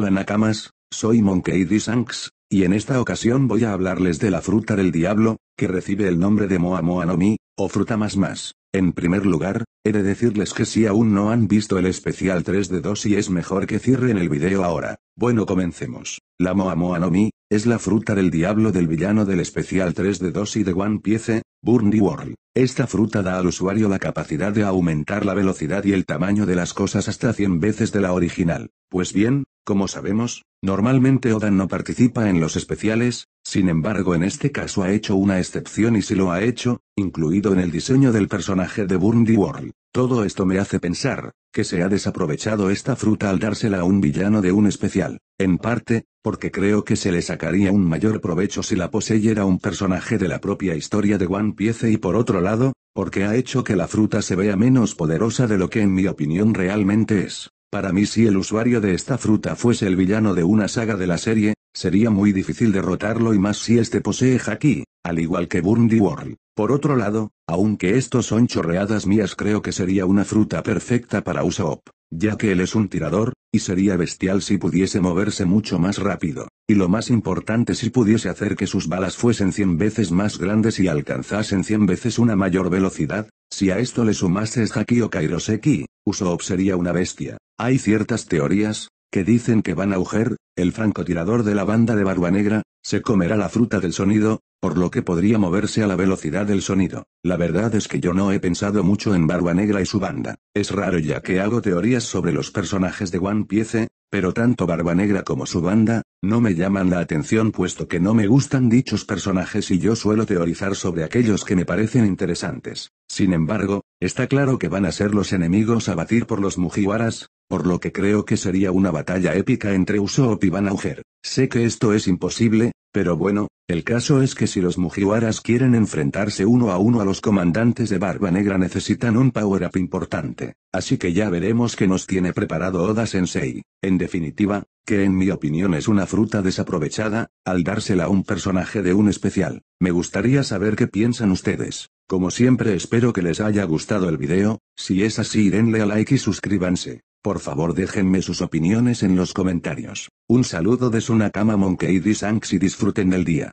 Hola Nakamas, soy Monkey D. Sanks, y en esta ocasión voy a hablarles de la fruta del diablo, que recibe el nombre de Moa Moa no Mi, o fruta más más. En primer lugar, he de decirles que si aún no han visto el especial 3 de 2 y es mejor que cierren el video ahora. Bueno comencemos. La Moa Moa no Mi, es la fruta del diablo del villano del especial 3 de 2 y de One Piece, the World. Esta fruta da al usuario la capacidad de aumentar la velocidad y el tamaño de las cosas hasta 100 veces de la original. Pues bien, como sabemos, normalmente Oda no participa en los especiales, sin embargo en este caso ha hecho una excepción y si lo ha hecho, incluido en el diseño del personaje de Burndy World. Todo esto me hace pensar, que se ha desaprovechado esta fruta al dársela a un villano de un especial, en parte, porque creo que se le sacaría un mayor provecho si la poseyera un personaje de la propia historia de One Piece y por otro lado, porque ha hecho que la fruta se vea menos poderosa de lo que en mi opinión realmente es. Para mí si el usuario de esta fruta fuese el villano de una saga de la serie, sería muy difícil derrotarlo y más si este posee haki, al igual que Burndi World. Por otro lado, aunque estos son chorreadas mías creo que sería una fruta perfecta para Usopp, ya que él es un tirador, y sería bestial si pudiese moverse mucho más rápido, y lo más importante si pudiese hacer que sus balas fuesen 100 veces más grandes y alcanzasen 100 veces una mayor velocidad, si a esto le sumases Haki o Kairoseki, Usopp sería una bestia. Hay ciertas teorías, que dicen que Van Auger, el francotirador de la banda de Barba Negra, se comerá la fruta del sonido, por lo que podría moverse a la velocidad del sonido. La verdad es que yo no he pensado mucho en Barba Negra y su banda. Es raro ya que hago teorías sobre los personajes de One Piece, pero tanto Barba Negra como su banda, no me llaman la atención puesto que no me gustan dichos personajes y yo suelo teorizar sobre aquellos que me parecen interesantes. Sin embargo, está claro que van a ser los enemigos a batir por los Mujiwaras, por lo que creo que sería una batalla épica entre Usopp y Van Sé que esto es imposible, pero bueno, el caso es que si los Mujiwaras quieren enfrentarse uno a uno a los comandantes de Barba Negra necesitan un power-up importante, así que ya veremos qué nos tiene preparado Oda Sensei. En definitiva, que en mi opinión es una fruta desaprovechada, al dársela a un personaje de un especial. Me gustaría saber qué piensan ustedes. Como siempre espero que les haya gustado el video, si es así denle a like y suscríbanse. Por favor déjenme sus opiniones en los comentarios. Un saludo de Sunakama Monkey Disanks y disfruten del día.